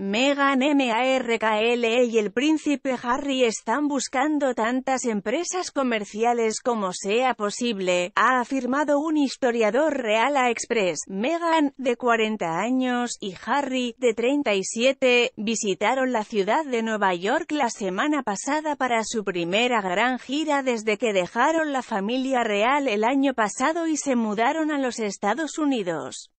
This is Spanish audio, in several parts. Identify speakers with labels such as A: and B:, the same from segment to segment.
A: Megan Markle y el príncipe Harry están buscando tantas empresas comerciales como sea posible, ha afirmado un historiador real a Express. Megan, de 40 años, y Harry, de 37, visitaron la ciudad de Nueva York la semana pasada para su primera gran gira desde que dejaron la familia real el año pasado y se mudaron a los Estados Unidos.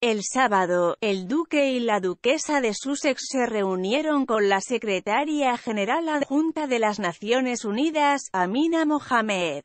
A: El sábado, el duque y la duquesa de Sussex se reunieron con la secretaria general adjunta de las Naciones Unidas, Amina Mohamed.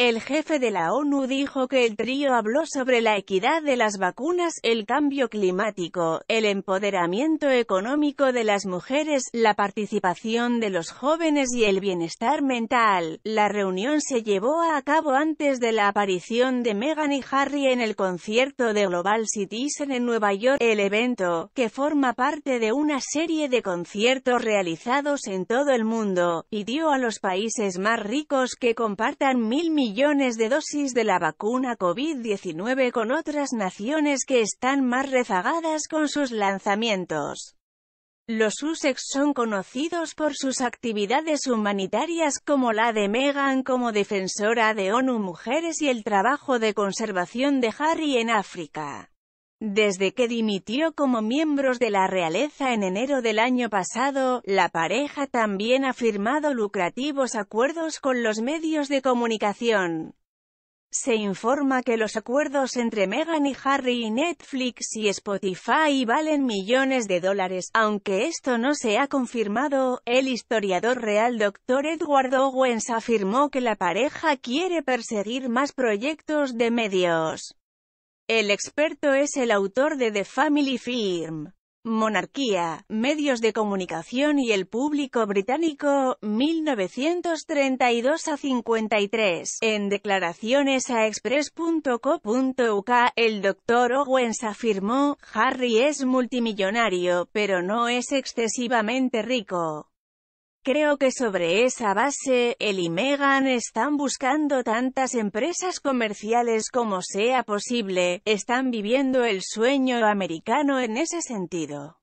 A: El jefe de la ONU dijo que el trío habló sobre la equidad de las vacunas, el cambio climático, el empoderamiento económico de las mujeres, la participación de los jóvenes y el bienestar mental. La reunión se llevó a cabo antes de la aparición de Meghan y Harry en el concierto de Global Citizen en Nueva York. El evento, que forma parte de una serie de conciertos realizados en todo el mundo, pidió a los países más ricos que compartan mil millones millones de dosis de la vacuna COVID-19 con otras naciones que están más rezagadas con sus lanzamientos. Los USEX son conocidos por sus actividades humanitarias como la de Meghan como defensora de ONU Mujeres y el trabajo de conservación de Harry en África. Desde que dimitió como miembros de la realeza en enero del año pasado, la pareja también ha firmado lucrativos acuerdos con los medios de comunicación. Se informa que los acuerdos entre Meghan y Harry y Netflix y Spotify valen millones de dólares, aunque esto no se ha confirmado, el historiador real Dr. Edward Owens afirmó que la pareja quiere perseguir más proyectos de medios. El experto es el autor de The Family Firm, Monarquía, Medios de Comunicación y el Público Británico, 1932 a 53. En declaraciones a express.co.uk, el doctor Owens afirmó, Harry es multimillonario, pero no es excesivamente rico. Creo que sobre esa base, él y Megan están buscando tantas empresas comerciales como sea posible, están viviendo el sueño americano en ese sentido.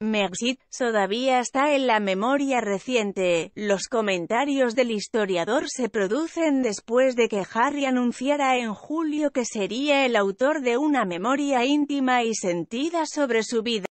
A: Megxit todavía está en la memoria reciente. Los comentarios del historiador se producen después de que Harry anunciara en julio que sería el autor de una memoria íntima y sentida sobre su vida.